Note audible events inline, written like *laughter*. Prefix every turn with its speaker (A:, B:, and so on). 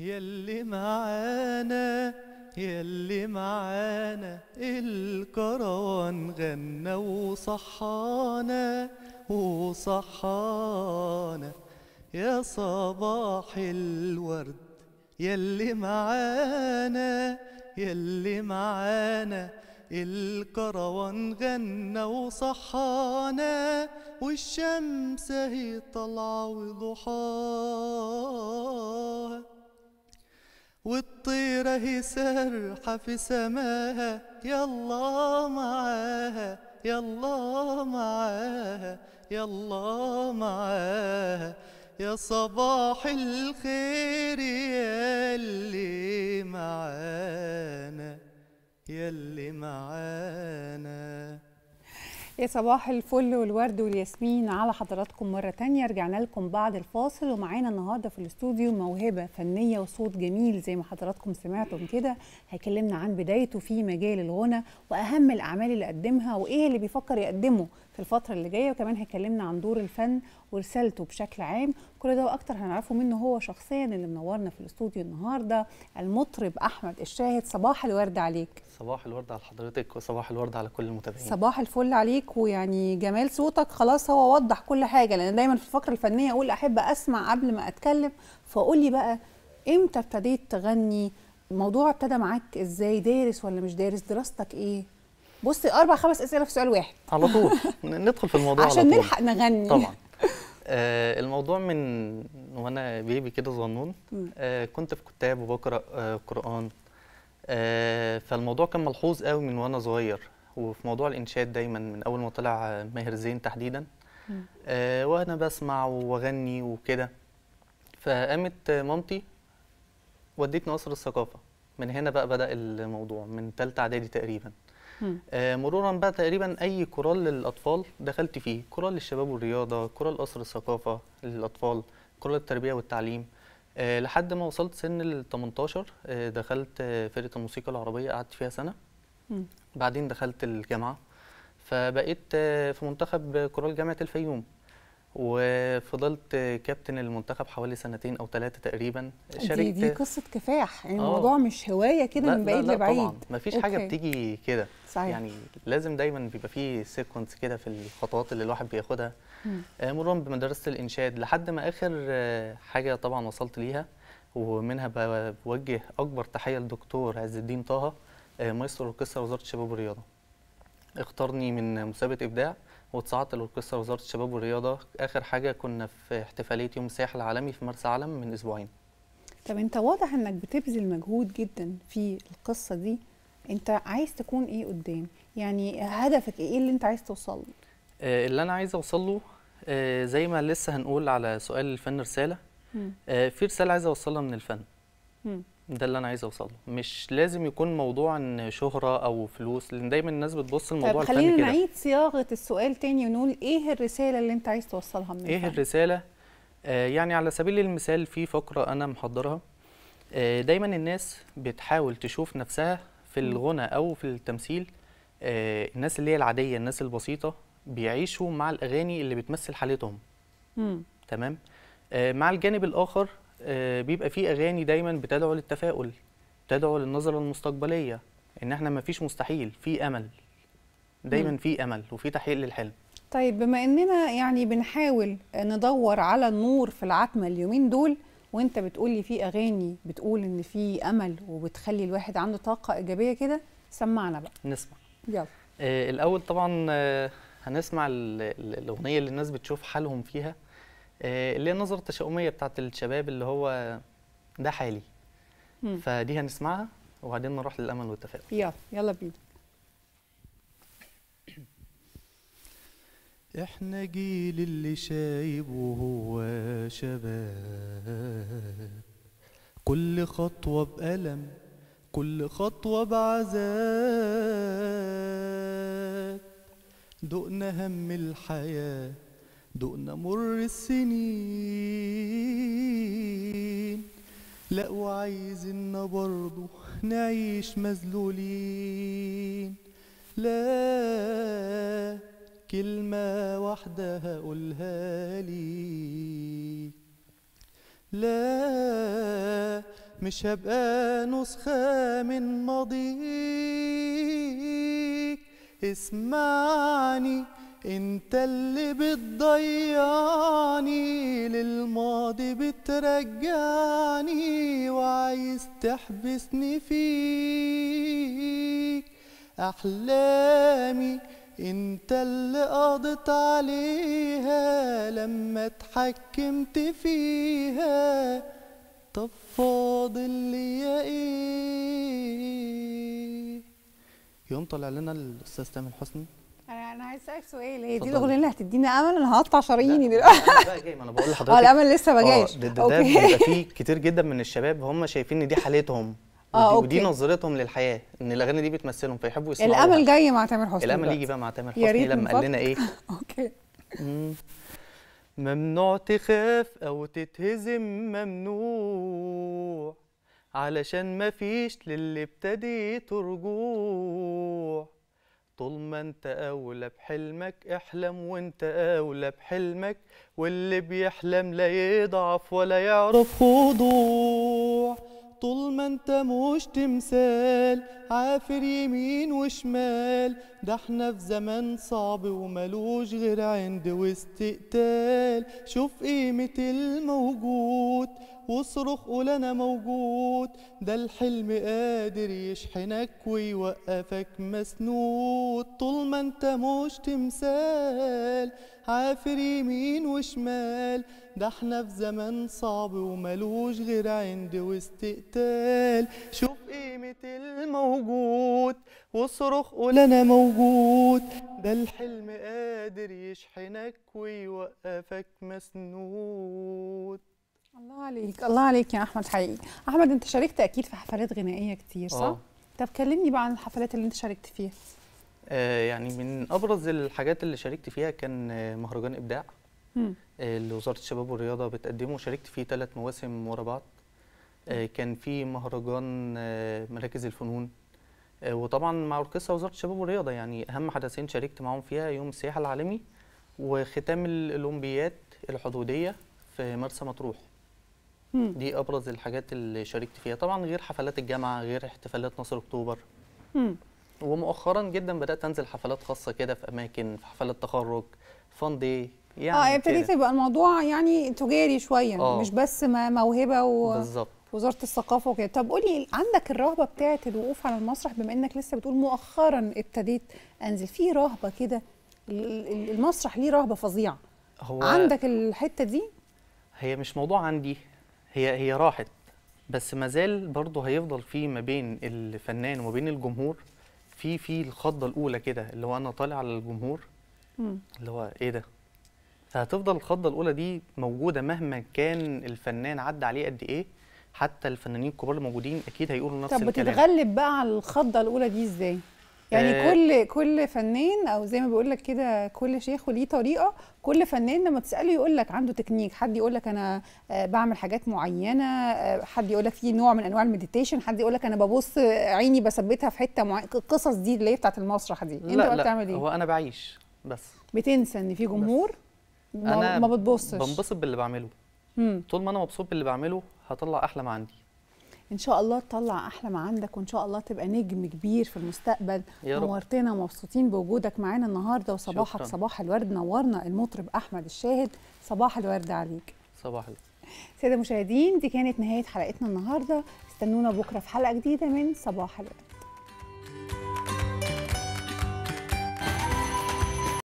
A: يلي معانا يلي معانا الكروان غنى وصحانا وصحانا يا صباح الورد يلي معانا يلي معانا الكروان غنى وصحانا والشمس هي طالعه وضحاها والطيرة هي سرحة في سماها يلا معاها يلا معاها يلا معاها يا صباح الخير يا اللي معانا يا اللي
B: معانا يا صباح الفل والورد والياسمين على حضراتكم مرة تانية رجعنا لكم بعد الفاصل ومعانا النهاردة في الاستوديو موهبة فنية وصوت جميل زي ما حضراتكم سمعتم كده هيكلمنا عن بدايته في مجال الغنى وأهم الأعمال اللي قدمها وإيه اللي بيفكر يقدمه في الفترة اللي جاية وكمان هيكلمنا عن دور الفن ورسالته بشكل عام كل ده واكتر هنعرفه منه هو شخصيا اللي منورنا في الاستوديو النهارده المطرب احمد الشاهد صباح الورد عليك
C: صباح الورد على حضرتك وصباح الورد على كل المتابعين صباح
B: الفل عليك ويعني جمال صوتك خلاص هو وضح كل حاجه لان دايما في الفقره الفنيه اقول احب اسمع قبل ما اتكلم فقول لي بقى امتى ابتديت تغني الموضوع ابتدى معاك ازاي دارس ولا مش دارس دراستك ايه بصي اربع خمس اسئله في سؤال واحد
A: على طول *laughs* ندخل في الموضوع عشان على طول. نلحق
B: نغني طبعا
C: آه الموضوع من وانا بيبي كده صغنون آه كنت في كتاب وبقرا آه قران آه فالموضوع كان ملحوظ قوي من وانا صغير وفي موضوع الانشاد دايما من اول ما طلع ماهر زين تحديدا آه وانا بسمع واغني وكده فقامت مامتي ودتني قصر الثقافه من هنا بقى بدا الموضوع من ثالثه اعدادي تقريبا آه، مرورا بقى تقريبا اي كورال للاطفال دخلت فيه كورال للشباب والرياضه كورال قصر الثقافه للاطفال كورال التربيه والتعليم آه، لحد ما وصلت سن ال 18 آه، دخلت فرقه الموسيقى العربيه قعدت فيها سنه بعدين دخلت الجامعه فبقيت في منتخب كورال جامعه الفيوم وفضلت كابتن المنتخب حوالي سنتين او ثلاثه تقريبا شاركت دي, دي
B: قصه كفاح يعني آه. الموضوع مش هوايه كده من بعيد لبعيد طبعا مفيش أوكي. حاجه
C: بتيجي كده صحيح. يعني لازم دايما بيبقى في سيكونس كده في الخطوات اللي الواحد بياخدها آه، مرورا بمدرسه الانشاد لحد ما اخر آه، حاجه طبعا وصلت ليها ومنها بوجه اكبر تحيه للدكتور عز الدين طه مايسترو القصه وزاره الشباب والرياضه اختارني من مسابقه ابداع وتصعدت للقصه وزاره الشباب والرياضه اخر حاجه كنا في احتفاليه يوم السياحه العالمي في مرسى علم من اسبوعين
B: طب انت واضح انك بتبذل مجهود جدا في القصه دي انت عايز تكون ايه قدام يعني هدفك ايه اللي انت عايز توصل له
C: آه، اللي انا عايز اوصل له آه، زي ما لسه هنقول على سؤال الفن رساله آه، في رساله عايز اوصلها من الفن ده اللي انا عايز اوصله مش لازم يكون موضوع ان شهره او فلوس لان دايما الناس بتبص للموضوع الفني كده خلينا نعيد
B: صياغه السؤال تاني ونقول ايه الرساله اللي انت عايز توصلها من ايه الفن؟ الرساله
C: آه يعني على سبيل المثال في فقره انا محضرها آه دايما الناس بتحاول تشوف نفسها في الغنى او في التمثيل آه الناس اللي هي العاديه الناس البسيطه بيعيشوا مع الاغاني اللي بتمثل حالتهم تمام آه مع الجانب الاخر آه، بيبقى فيه اغاني دايما بتدعو للتفاؤل بتدعو للنظره المستقبليه ان احنا ما فيش مستحيل في امل دايما في امل وفي تحقيق للحلم
B: طيب بما اننا يعني بنحاول ندور على النور في العتمه اليومين دول وانت بتقول لي في اغاني بتقول ان في امل وبتخلي الواحد عنده طاقه ايجابيه كده سمعنا بقى نسمع يلا
C: آه الاول طبعا آه هنسمع الاغنيه اللي الناس بتشوف حالهم فيها آه، اللي هي النظره التشاؤميه بتاعت الشباب اللي هو ده حالي مم. فدي هنسمعها وبعدين نروح للامل والتفاؤل
B: يلا يلا بينا
A: احنا جيل اللي شايب وهو شباب كل خطوه بألم كل خطوه بعذاب دقنا هم الحياه دقنا مر السنين لا وعايزنا برضه نعيش مذلولين لا كلمة واحدة هقولها لي لا مش هبقى نسخة من ماضيك اسمعني انت اللي بتضيعني للماضي بترجعني وعايز تحبسني فيك احلامي انت اللي قضيت عليها لما اتحكمت فيها طب فاضل ليا ايه يوم طلع لنا الاستاذ تامر حسني
B: انا عايز اسالك سؤال هي دي الاغنيه اللي هتدينا امل انا هقطع شراييني دلوقتي بقى جاي ما انا
C: بقول *laughs* لحضرتك اه الامل لسه ما آه، جاش اوكي ده, بيبقى فيه كتير جدا من الشباب هم شايفين ان دي حالتهم *laughs* اه ودي, ودي نظرتهم للحياه ان الاغاني دي بتمثلهم فيحبوا يسمعوها الامل
B: جاي مع تامر حسني الامل يجي بقى مع تامر حسني لما قال لنا ايه *laughs* اوكي
A: ممنوع تخاف او تتهزم ممنوع علشان مفيش للي ابتديته رجوع طول ما انت اولى بحلمك احلم وانت اولى بحلمك واللي بيحلم لا يضعف ولا يعرف خضوع طول ما انت مش تمثال عافر يمين وشمال ده احنا في زمان صعب وملوش غير عند واستقتال شوف قيمة الموجود وصرخ قول انا موجود ده الحلم قادر يشحنك ويوقفك مسنود طول ما انت مش تمثال عافر يمين وشمال ده احنا في زمان صعب وملوش غير عند واستقتال شوف قيمة الموجود وصرخ قول
B: انا موجود ده الحلم قادر يشحنك ويوقفك مسنود الله عليك الله عليك يا احمد حقيقي احمد انت شاركت اكيد في حفلات غنائيه كتير صح أوه. طب كلمني بقى عن الحفلات اللي انت شاركت فيها
C: آه يعني من ابرز الحاجات اللي شاركت فيها كان آه، مهرجان ابداع مم. آه، اللي وزاره الشباب والرياضه بتقدمه شاركت فيه ثلاث مواسم ورا بعض آه كان في مهرجان آه مراكز الفنون آه وطبعا مع اوركسترا وزاره الشباب والرياضه يعني اهم حدثين شاركت معاهم فيها يوم السياحه العالمي وختام الاولمبياد الحدوديه في مرسى مطروح دي ابرز الحاجات اللي شاركت فيها طبعا غير حفلات الجامعه غير احتفالات نصر اكتوبر ومؤخرا جدا بدات انزل حفلات خاصه كده في اماكن في حفلات تخرج فان دي
B: يعني اه ابتديت يبقى الموضوع يعني تجاري شويه آه. مش بس موهبه و... بالظبط وزاره الثقافه وكده طب قولي عندك الرهبه بتاعه الوقوف على المسرح بما انك لسه بتقول مؤخرا ابتديت انزل في رهبه كده المسرح ليه رهبه فظيعه هو عندك الحته دي
C: هي مش موضوع عندي هي هي راحت بس ما زال برضه هيفضل في ما بين الفنان وما بين الجمهور في في الخضه الاولى كده اللي هو انا طالع على الجمهور مم. اللي هو ايه ده فهتفضل الخضه الاولى دي موجوده مهما كان الفنان عدى عليه قد ايه حتى الفنانين الكبار الموجودين اكيد هيقولوا نفس الكلام طب بتتغلب
B: بقى على الخضه الاولى دي ازاي يعني آه، كل كل فنان او زي ما بيقول لك كده كل شيخ وليه طريقه كل فنان لما تساله يقول لك عنده تكنيك حد يقول لك انا آه، بعمل حاجات معينه آه، حد يقول لك في نوع من انواع المديتيشن حد يقول لك انا ببص عيني بثبتها في حته معينه القصص دي اللي هي بتاعت المسرح دي انت لا بتعمل ايه هو
C: انا بعيش بس
B: بتنسى ان في جمهور ما, ما بتبصش بنبسط باللي بعمله مم.
C: طول ما انا مبسوط باللي بعمله هطلع احلى ما عندي
B: ان شاء الله تطلع احلى ما عندك وان شاء الله تبقى نجم كبير في المستقبل يا رب. نورتنا ومبسوطين بوجودك معانا النهارده وصباحك شكرا. صباح الورد نورنا المطرب احمد الشاهد صباح الورد عليك صباح الورد سيده المشاهدين دي كانت نهايه حلقتنا النهارده استنونا بكره في حلقه جديده من صباح الورد